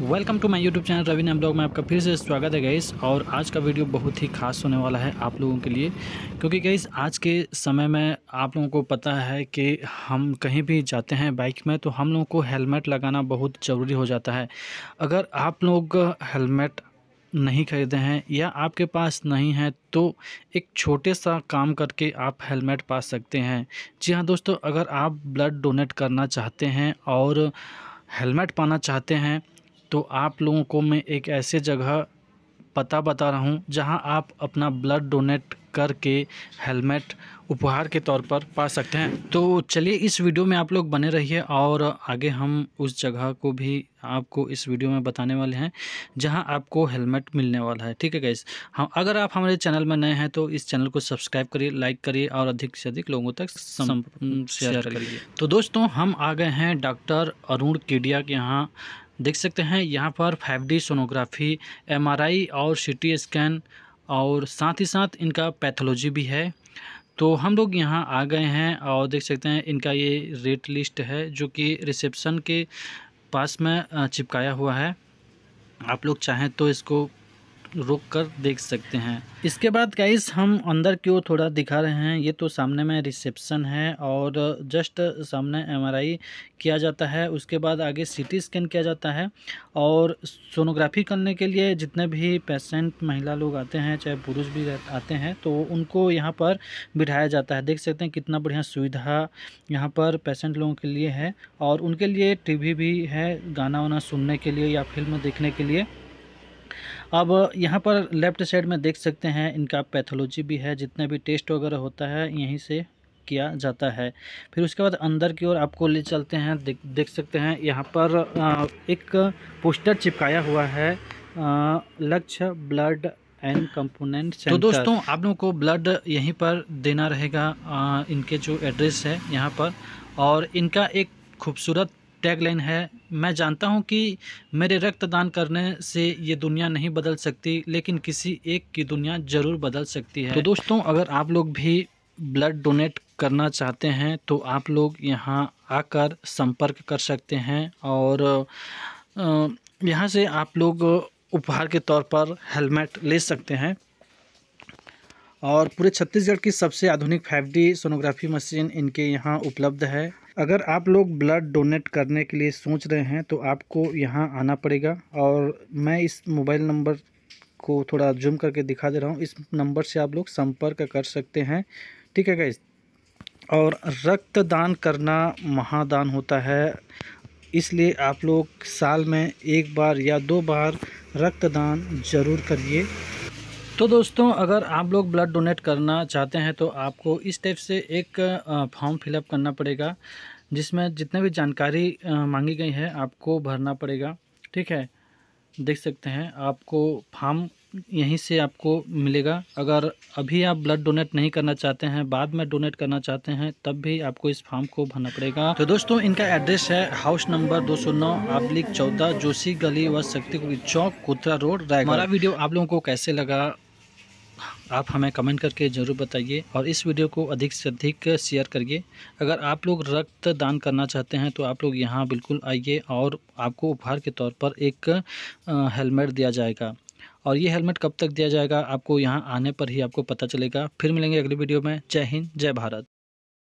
welcome to my YouTube channel Ravi नाम blog में आपका फिर से स्वागत है गईस और आज का वीडियो बहुत ही खास होने वाला है आप लोगों के लिए क्योंकि गईस आज के समय में आप लोगों को पता है कि हम कहीं भी जाते हैं बाइक में तो हम लोगों को हेलमेट लगाना बहुत ज़रूरी हो जाता है अगर आप लोग हेलमेट नहीं खरीदे हैं या आपके पास नहीं है तो एक छोटे सा काम करके आप हेलमेट पा सकते हैं जी हाँ दोस्तों अगर आप ब्लड डोनेट करना चाहते हैं और हेलमेट पाना चाहते हैं तो आप लोगों को मैं एक ऐसे जगह पता बता रहा हूँ जहाँ आप अपना ब्लड डोनेट करके हेलमेट उपहार के तौर पर पा सकते हैं तो चलिए इस वीडियो में आप लोग बने रहिए और आगे हम उस जगह को भी आपको इस वीडियो में बताने वाले हैं जहां आपको हेलमेट मिलने वाला है ठीक है गैस हम अगर आप हमारे चैनल में नए हैं तो इस चैनल को सब्सक्राइब करिए लाइक करिए और अधिक से अधिक लोगों तक शेयर करिए तो दोस्तों हम आ गए हैं डॉक्टर अरुण केडिया के यहाँ देख सकते हैं यहाँ पर फाइव डी सोनोग्राफी एमआरआई और सीटी स्कैन और साथ ही साथ इनका पैथोलॉजी भी है तो हम लोग यहाँ आ गए हैं और देख सकते हैं इनका ये रेट लिस्ट है जो कि रिसेप्शन के पास में चिपकाया हुआ है आप लोग चाहें तो इसको रुक कर देख सकते हैं इसके बाद गाइस हम अंदर की ओर थोड़ा दिखा रहे हैं ये तो सामने में रिसेप्शन है और जस्ट सामने एमआरआई किया जाता है उसके बाद आगे सीटी स्कैन किया जाता है और सोनोग्राफी करने के लिए जितने भी पेशेंट महिला लोग आते हैं चाहे पुरुष भी आते हैं तो उनको यहाँ पर बिठाया जाता है देख सकते हैं कितना बढ़िया सुविधा यहाँ पर पेशेंट लोगों के लिए है और उनके लिए टी भी है गाना वाना सुनने के लिए या फिल्म देखने के लिए अब यहाँ पर लेफ़्ट साइड में देख सकते हैं इनका पैथोलॉजी भी है जितना भी टेस्ट वगैरह होता है यहीं से किया जाता है फिर उसके बाद अंदर की ओर आपको ले चलते हैं देख सकते हैं यहाँ पर एक पोस्टर चिपकाया हुआ है लक्ष्य ब्लड एंड कंपोनेंट तो दोस्तों आप लोगों को ब्लड यहीं पर देना रहेगा इनके जो एड्रेस है यहाँ पर और इनका एक खूबसूरत टैगलाइन है मैं जानता हूं कि मेरे रक्तदान करने से ये दुनिया नहीं बदल सकती लेकिन किसी एक की दुनिया ज़रूर बदल सकती है तो दोस्तों अगर आप लोग भी ब्लड डोनेट करना चाहते हैं तो आप लोग यहाँ आकर संपर्क कर सकते हैं और यहाँ से आप लोग उपहार के तौर पर हेलमेट ले सकते हैं और पूरे छत्तीसगढ़ की सबसे आधुनिक फाइव सोनोग्राफी मशीन इनके यहाँ उपलब्ध है अगर आप लोग ब्लड डोनेट करने के लिए सोच रहे हैं तो आपको यहाँ आना पड़ेगा और मैं इस मोबाइल नंबर को थोड़ा जूम करके दिखा दे रहा हूँ इस नंबर से आप लोग संपर्क कर सकते हैं ठीक है गाइज और रक्तदान करना महादान होता है इसलिए आप लोग साल में एक बार या दो बार रक्तदान ज़रूर करिए तो दोस्तों अगर आप लोग ब्लड डोनेट करना चाहते हैं तो आपको इस टाइप से एक फॉर्म फिलअप करना पड़ेगा जिसमें जितने भी जानकारी मांगी गई है आपको भरना पड़ेगा ठीक है देख सकते हैं आपको फॉर्म यहीं से आपको मिलेगा अगर अभी आप ब्लड डोनेट नहीं करना चाहते हैं बाद में डोनेट करना चाहते हैं तब भी आपको इस फॉर्म को भरना पड़ेगा तो दोस्तों इनका एड्रेस है हाउस नंबर दो सौ नौ आब्लिक चौदह जोशी गली व शक्ति चौक कोतरा रोड राय हमारा वीडियो आप लोगों को कैसे लगा आप हमें कमेंट करके ज़रूर बताइए और इस वीडियो को अधिक से अधिक शेयर करिए अगर आप लोग रक्त दान करना चाहते हैं तो आप लोग यहाँ बिल्कुल आइए और आपको उपहार के तौर पर एक हेलमेट दिया जाएगा और ये हेलमेट कब तक दिया जाएगा आपको यहाँ आने पर ही आपको पता चलेगा फिर मिलेंगे अगली वीडियो में जय हिंद जय भारत